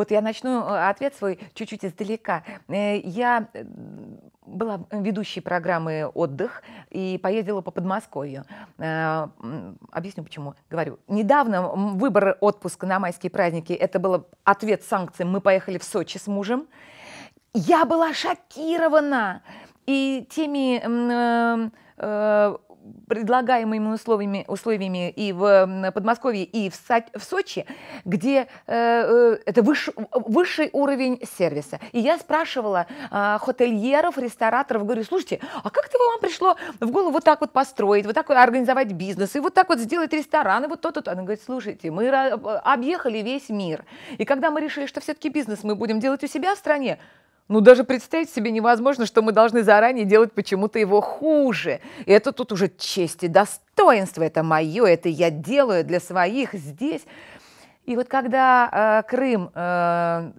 Вот я начну э, ответ свой чуть-чуть издалека. Э, я э, была ведущей программы «Отдых» и поездила по Подмосковью. Объясню, почему. Говорю, недавно выбор отпуска на майские праздники, это был ответ санкциям. Мы поехали в Сочи с мужем. Я была шокирована и теми э, э, предлагаемыми условиями, условиями и в Подмосковье, и в, Са в Сочи, где э, э, это выш, высший уровень сервиса. И я спрашивала э, хотельеров, рестораторов, говорю, слушайте, а как это вам пришло в голову вот так вот построить, вот так вот организовать бизнес, и вот так вот сделать рестораны, вот то-то? Она говорит, слушайте, мы объехали весь мир. И когда мы решили, что все-таки бизнес мы будем делать у себя в стране, ну, даже представить себе невозможно, что мы должны заранее делать почему-то его хуже. И это тут уже честь и достоинство. Это мое, это я делаю для своих здесь. И вот когда э, Крым, э,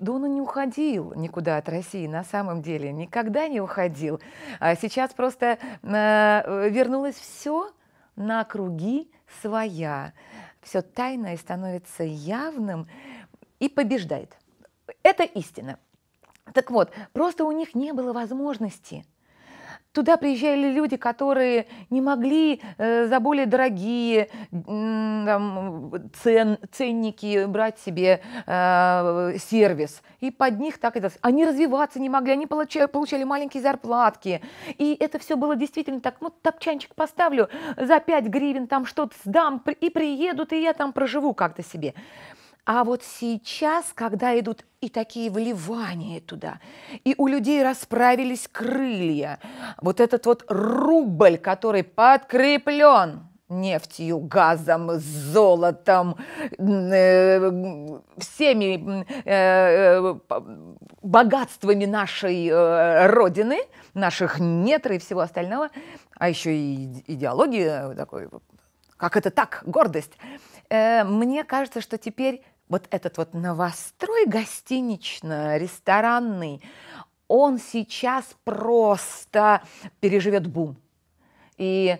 да он и не уходил никуда от России на самом деле, никогда не уходил. а Сейчас просто э, вернулось все на круги своя. Все тайное становится явным и побеждает. Это истина. Так вот, просто у них не было возможности. Туда приезжали люди, которые не могли э, за более дорогие э, там, цен, ценники брать себе э, сервис. И под них так это... Они развиваться не могли, они получали, получали маленькие зарплатки. И это все было действительно так, вот ну, топчанчик поставлю, за 5 гривен там что-то сдам, и приедут, и я там проживу как-то себе. А вот сейчас, когда идут и такие вливания туда, и у людей расправились крылья, вот этот вот рубль, который подкреплен нефтью, газом, золотом, э, всеми э, э богатствами нашей э, родины, наших нетр и всего остального, а еще и идеология э, такой, как это так, гордость. Э, мне кажется, что теперь вот этот вот новострой гостинично-ресторанный, он сейчас просто переживет бум. И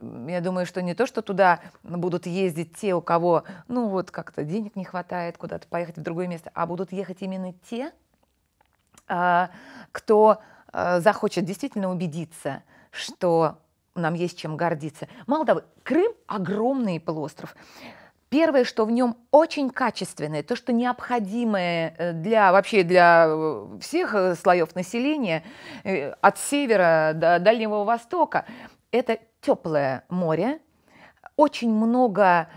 я думаю, что не то, что туда будут ездить те, у кого, ну вот как-то денег не хватает куда-то поехать в другое место, а будут ехать именно те, а, кто а, захочет действительно убедиться, что нам есть чем гордиться. Мало того, Крым – огромный полуостров. Первое, что в нем очень качественное, то, что необходимое э, для вообще для э, всех э, слоев населения, от севера до Дальнего Востока, это теплое море, очень много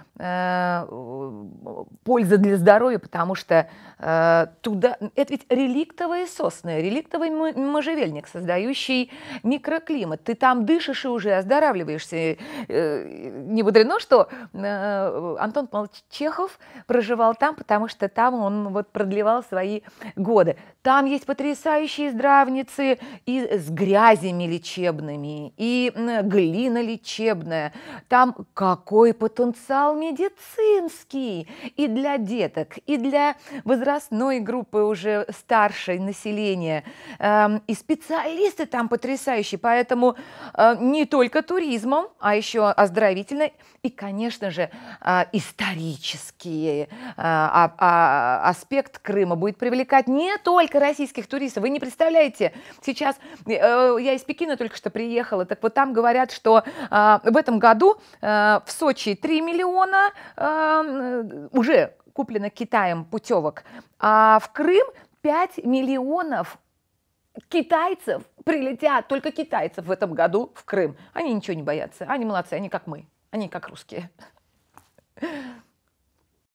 Э, польза для здоровья, потому что э, туда... Это ведь реликтовые сосны, реликтовый можжевельник, создающий микроклимат. Ты там дышишь и уже оздоравливаешься. Э, не мудрено, что э, Антон Павлович Чехов проживал там, потому что там он вот продлевал свои годы. Там есть потрясающие здравницы и с грязями лечебными, и глина лечебная. Там какой потенциал медицинский! России и для деток, и для возрастной группы уже старшей населения. Эм, и специалисты там потрясающие, поэтому э, не только туризмом, а еще оздоровительной и, конечно же, э, исторический э, а, а, аспект Крыма будет привлекать не только российских туристов. Вы не представляете, сейчас я из Пекина только что приехала, так вот там говорят, что в этом году в Сочи 3 миллиона Э, уже куплено Китаем путевок, а в Крым 5 миллионов китайцев прилетят, только китайцев в этом году в Крым. Они ничего не боятся, они молодцы, они как мы, они как русские.